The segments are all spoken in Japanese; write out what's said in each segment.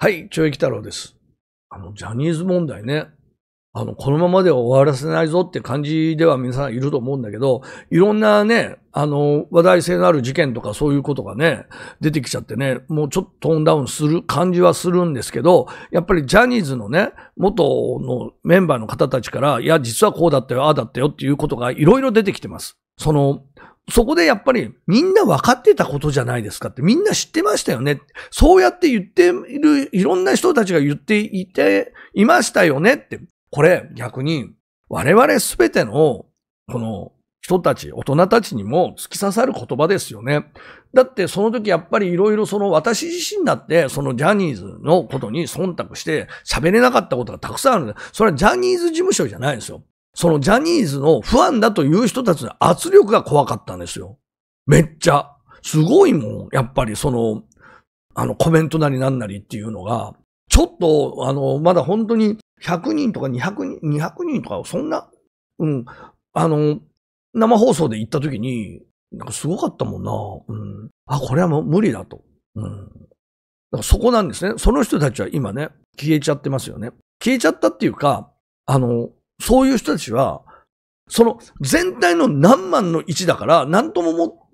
はい、懲役太郎です。あの、ジャニーズ問題ね。あの、このままでは終わらせないぞって感じでは皆さんいると思うんだけど、いろんなね、あの、話題性のある事件とかそういうことがね、出てきちゃってね、もうちょっとトーンダウンする感じはするんですけど、やっぱりジャニーズのね、元のメンバーの方たちから、いや、実はこうだったよ、ああだったよっていうことがいろいろ出てきてます。その、そこでやっぱりみんな分かってたことじゃないですかって、みんな知ってましたよね。そうやって言っている、いろんな人たちが言っていて、いましたよねって。これ逆に我々すべてのこの人たち、大人たちにも突き刺さる言葉ですよね。だってその時やっぱりいろいろその私自身だってそのジャニーズのことに忖度して喋れなかったことがたくさんあるそれはジャニーズ事務所じゃないんですよ。そのジャニーズのファンだという人たちの圧力が怖かったんですよ。めっちゃ。すごいもん。やっぱりその、あのコメントなりなんなりっていうのが、ちょっと、あの、まだ本当に100人とか200人、200人とか、そんな、うん、あの、生放送で行った時に、なんかすごかったもんな。うん。あ、これはもう無理だと。うん。だからそこなんですね。その人たちは今ね、消えちゃってますよね。消えちゃったっていうか、あの、そういう人たちは、その全体の何万の一だから、何ともも、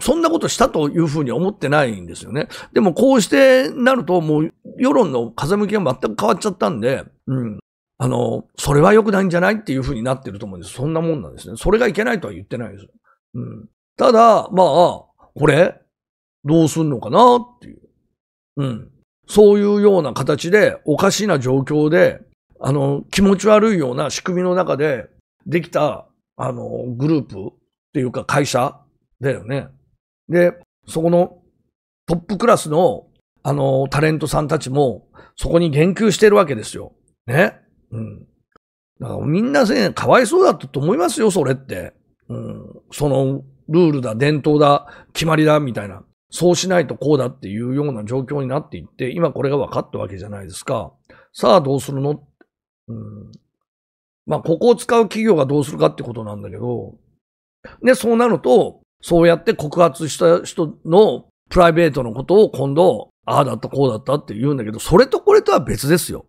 そんなことしたというふうに思ってないんですよね。でもこうしてなると、もう世論の風向きが全く変わっちゃったんで、うん。あの、それは良くないんじゃないっていうふうになってると思うんです。そんなもんなんですね。それがいけないとは言ってないです。うん。ただ、まあ、これ、どうすんのかなっていう。うん。そういうような形で、おかしな状況で、あの、気持ち悪いような仕組みの中でできた、あの、グループっていうか会社だよね。で、そこのトップクラスの、あの、タレントさんたちも、そこに言及してるわけですよ。ね。うん。だからみんなね、かわいそうだったと思いますよ、それって。うん。その、ルールだ、伝統だ、決まりだ、みたいな。そうしないとこうだっていうような状況になっていって、今これが分かったわけじゃないですか。さあどうするのっうん。まあ、ここを使う企業がどうするかってことなんだけど、で、そうなると、そうやって告発した人のプライベートのことを今度、ああだったこうだったって言うんだけど、それとこれとは別ですよ。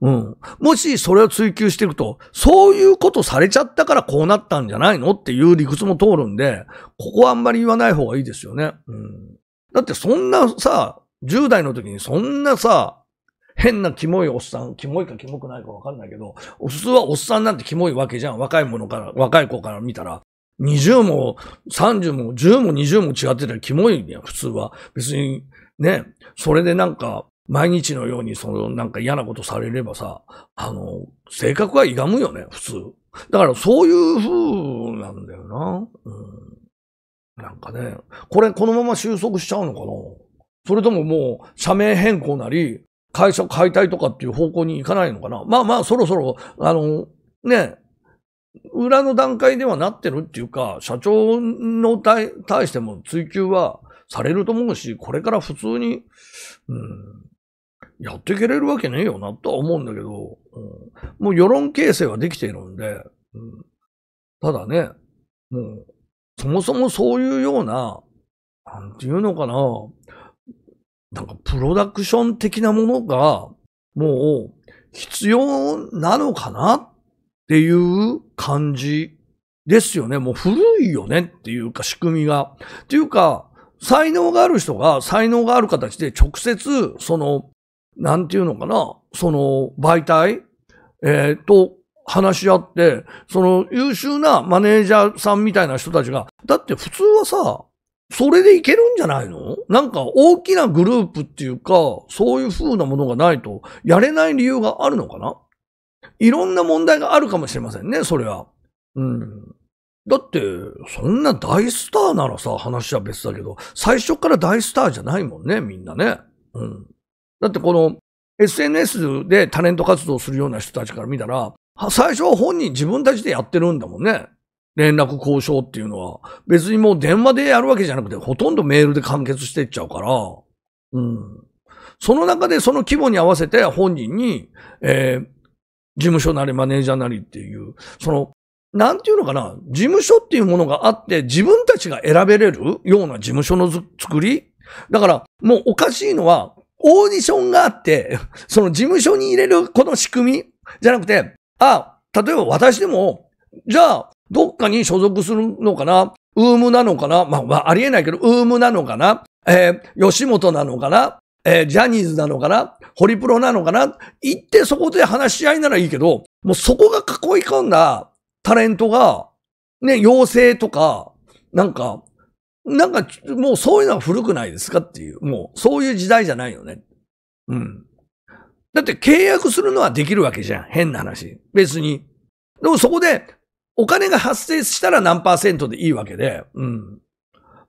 うん。もしそれを追求していくと、そういうことされちゃったからこうなったんじゃないのっていう理屈も通るんで、ここはあんまり言わない方がいいですよね。うん。だってそんなさ、10代の時にそんなさ、変なキモいおっさん、キモいかキモくないかわかんないけど、普通はおっさんなんてキモいわけじゃん。若いものから、若い子から見たら。20も30も10も20も違ってたらキモいね、普通は。別に、ね、それでなんか、毎日のようにその、なんか嫌なことされればさ、あの、性格は歪むよね、普通。だからそういう風なんだよな。うん。なんかね、これこのまま収束しちゃうのかなそれとももう、社名変更なり、会社解体とかっていう方向に行かないのかな。まあまあ、そろそろ、あの、ね、裏の段階ではなってるっていうか、社長の対対しても追及はされると思うし、これから普通に、うん、やっていけれるわけねえよなとは思うんだけど、うん、もう世論形成はできているんで、うん、ただね、もう、そもそもそういうような、なんていうのかな、なんかプロダクション的なものが、もう必要なのかなっていう感じですよね。もう古いよねっていうか仕組みが。っていうか、才能がある人が才能がある形で直接、その、なんていうのかな、その媒体、えー、と話し合って、その優秀なマネージャーさんみたいな人たちが、だって普通はさ、それでいけるんじゃないのなんか大きなグループっていうか、そういう風なものがないとやれない理由があるのかないろんな問題があるかもしれませんね、それは。うん。だって、そんな大スターならさ、話は別だけど、最初から大スターじゃないもんね、みんなね。うん。だってこの SNS でタレント活動するような人たちから見たら、最初は本人自分たちでやってるんだもんね。連絡交渉っていうのは、別にもう電話でやるわけじゃなくて、ほとんどメールで完結していっちゃうから、うん。その中でその規模に合わせて本人に、えー、事務所なりマネージャーなりっていう、その、なんていうのかな、事務所っていうものがあって、自分たちが選べれるような事務所の作りだから、もうおかしいのは、オーディションがあって、その事務所に入れるこの仕組みじゃなくて、あ、例えば私でも、じゃあ、どっかに所属するのかなウームなのかなまあ、まあ、ありえないけど、ウームなのかなえー、吉本なのかなえー、ジャニーズなのかなホリプロなのかな行ってそこで話し合いならいいけど、もうそこが囲い込んだタレントが、ね、妖精とか、なんか、なんか、もうそういうのは古くないですかっていう、もうそういう時代じゃないよね。うん。だって契約するのはできるわけじゃん。変な話。別に。でもそこでお金が発生したら何パーセントでいいわけで、うん。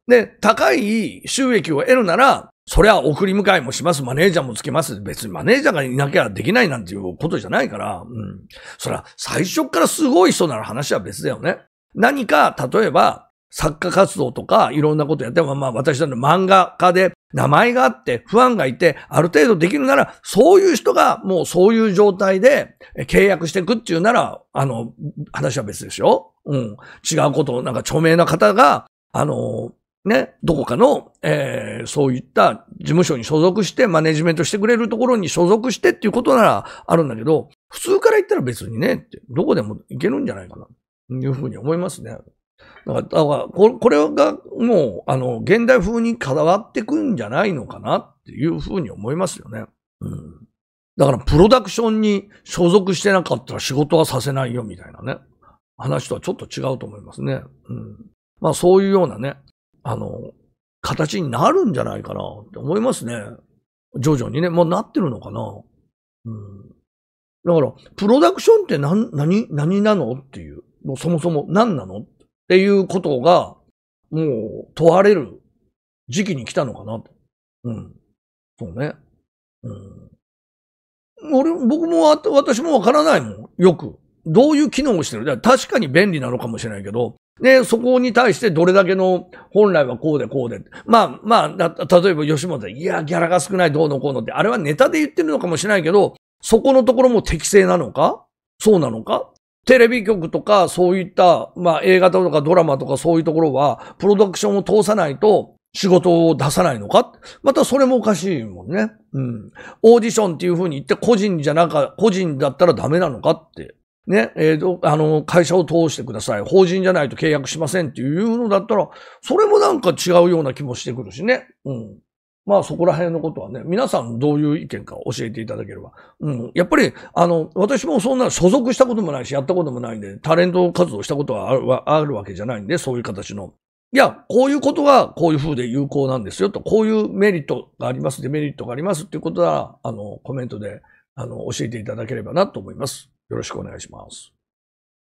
で、高い収益を得るなら、そりゃ送り迎えもします、マネージャーもつけます。別にマネージャーがいなきゃできないなんていうことじゃないから、うん。そりゃ最初からすごい人なら話は別だよね。何か、例えば、作家活動とかいろんなことやって、まあ私だっ漫画家で名前があって、不安がいて、ある程度できるなら、そういう人がもうそういう状態で契約していくっていうなら、あの、話は別ですよ。うん。違うことを、なんか著名な方が、あの、ね、どこかの、えー、そういった事務所に所属して、マネジメントしてくれるところに所属してっていうことならあるんだけど、普通から言ったら別にね、ってどこでも行けるんじゃないかな、いうふうに思いますね。だから、からここれがもう、あの、現代風にだわってくんじゃないのかなっていうふうに思いますよね。うん。だから、プロダクションに所属してなかったら仕事はさせないよみたいなね、話とはちょっと違うと思いますね。うん。まあ、そういうようなね、あの、形になるんじゃないかなって思いますね。徐々にね、もうなってるのかな。うん。だから、プロダクションって何、何、何なのっていう。もうそもそも何なのっっていうことが、もう問われる時期に来たのかなと。うん。そうね。うん。俺、僕も、私もわからないもん。よく。どういう機能をしてるだか確かに便利なのかもしれないけど、ね、そこに対してどれだけの、本来はこうでこうで。まあ、まあ、例えば吉本で、いや、ギャラが少ない、どうのこうのって、あれはネタで言ってるのかもしれないけど、そこのところも適正なのかそうなのかテレビ局とかそういった、まあ映画とかドラマとかそういうところは、プロダクションを通さないと仕事を出さないのかまたそれもおかしいもんね。うん。オーディションっていうふうに言って個人じゃなか、個人だったらダメなのかって。ね、えっ、ー、と、あの、会社を通してください。法人じゃないと契約しませんっていうのだったら、それもなんか違うような気もしてくるしね。うん。まあそこら辺のことはね、皆さんどういう意見か教えていただければ。うん。やっぱり、あの、私もそんな所属したこともないし、やったこともないんで、タレント活動したことはあるわけじゃないんで、そういう形の。いや、こういうことはこういう風で有効なんですよと、こういうメリットがあります、デメリットがありますっていうことは、あの、コメントで、あの、教えていただければなと思います。よろしくお願いします。